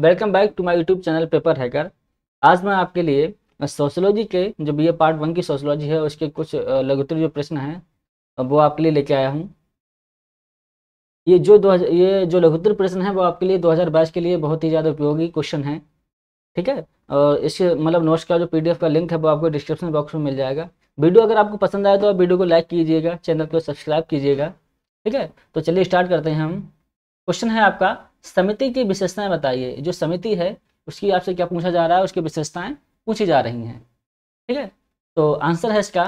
welcome back to my YouTube channel paper hacker आज मैं आपके लिए सोशोलॉजी के जो ए पार्ट वन की सोशोलॉजी है उसके कुछ लघुतर जो प्रश्न हैं वो आपके लिए लेके आया हूँ ये जो दो ये जो लघुतर प्रश्न है वो आपके लिए 2022 के लिए बहुत ही ज़्यादा उपयोगी क्वेश्चन है ठीक है और इस मतलब नोट्स का जो पी का लिंक है वो आपको डिस्क्रिप्शन बॉक्स में मिल जाएगा वीडियो अगर आपको पसंद आए तो आप वीडियो को लाइक कीजिएगा चैनल को सब्सक्राइब कीजिएगा ठीक है तो चलिए स्टार्ट करते हैं हम क्वेश्चन है आपका समिति की विशेषताएं बताइए जो समिति है उसकी आपसे क्या पूछा जा रहा है उसकी विशेषताएं पूछी जा रही हैं ठीक है तो आंसर है इसका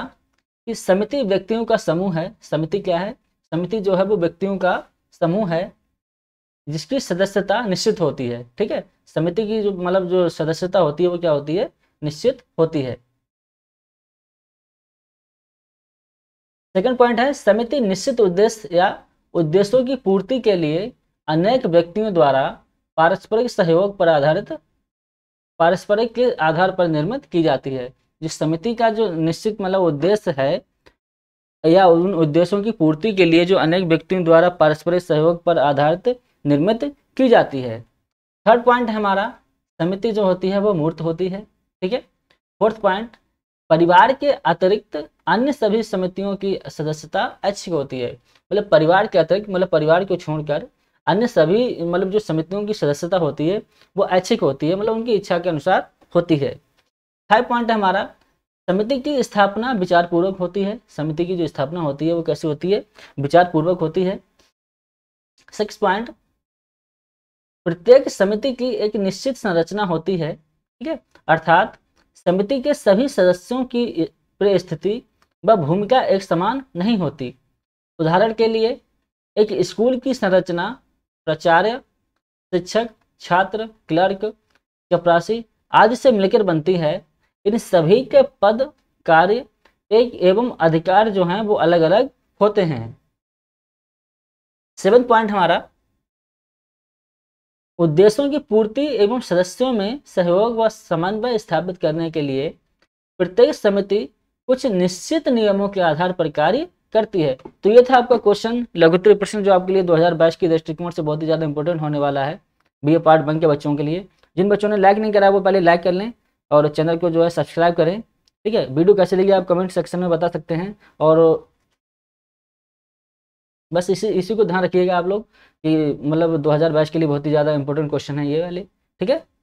कि समिति व्यक्तियों का समूह है समिति क्या है समिति जो है वो व्यक्तियों का समूह है जिसकी सदस्यता निश्चित होती है ठीक है समिति की जो मतलब जो सदस्यता होती है वो क्या होती है निश्चित होती है सेकंड पॉइंट है समिति निश्चित उद्देश्य या उद्देश्यों की पूर्ति के लिए अनेक व्यक्तियों द्वारा पारस्परिक सहयोग पर आधारित पारस्परिक के आधार पर निर्मित की जाती है जिस समिति का जो निश्चित मतलब उद्देश्य है या उन उद्देश्यों की पूर्ति के लिए जो अनेक व्यक्तियों द्वारा पारस्परिक सहयोग पर आधारित निर्मित की जाती है थर्ड पॉइंट हमारा समिति जो होती है वो मूर्त होती है ठीक है फोर्थ पॉइंट परिवार के अतिरिक्त अन्य सभी समितियों की सदस्यता अच्छी होती है मतलब परिवार के अतिरिक्त मतलब परिवार को छोड़कर अन्य सभी मतलब जो समितियों की सदस्यता होती है वो ऐच्छिक होती है मतलब उनकी इच्छा के अनुसार होती है फाइव पॉइंट है हमारा समिति की स्थापना विचारपूर्वक होती है समिति की जो स्थापना होती है वो कैसी होती है विचारपूर्वक होती है सिक्स पॉइंट प्रत्येक समिति की एक निश्चित संरचना होती है ठीक है अर्थात समिति के सभी सदस्यों की परिस्थिति व भूमिका एक समान नहीं होती उदाहरण के लिए एक स्कूल की संरचना प्राचार्य शिक्षक छात्र क्लर्क चपरासी आदि से मिलकर बनती है इन सभी के पद कार्य एक एवं अधिकार जो हैं वो अलग अलग होते हैं सेवन पॉइंट हमारा उद्देश्यों की पूर्ति एवं सदस्यों में सहयोग व समन्वय स्थापित करने के लिए प्रत्येक समिति कुछ निश्चित नियमों के आधार पर कार्य करती है तो ये था आपका क्वेश्चन लघुत्तरी प्रश्न जो आपके लिए 2022 के दृष्टिकोण से बहुत ही ज़्यादा इंपॉर्टेंट होने वाला है बी ए पार्ट वन के बच्चों के लिए जिन बच्चों ने लाइक नहीं करा वो पहले लाइक कर लें और चैनल को जो है सब्सक्राइब करें ठीक है वीडियो कैसे लगी आप कमेंट सेक्शन में बता सकते हैं और बस इसी इसी को ध्यान रखिएगा आप लोग कि मतलब 2022 के लिए बहुत ही ज़्यादा इंपॉर्टेंट क्वेश्चन है ये वाले ठीक है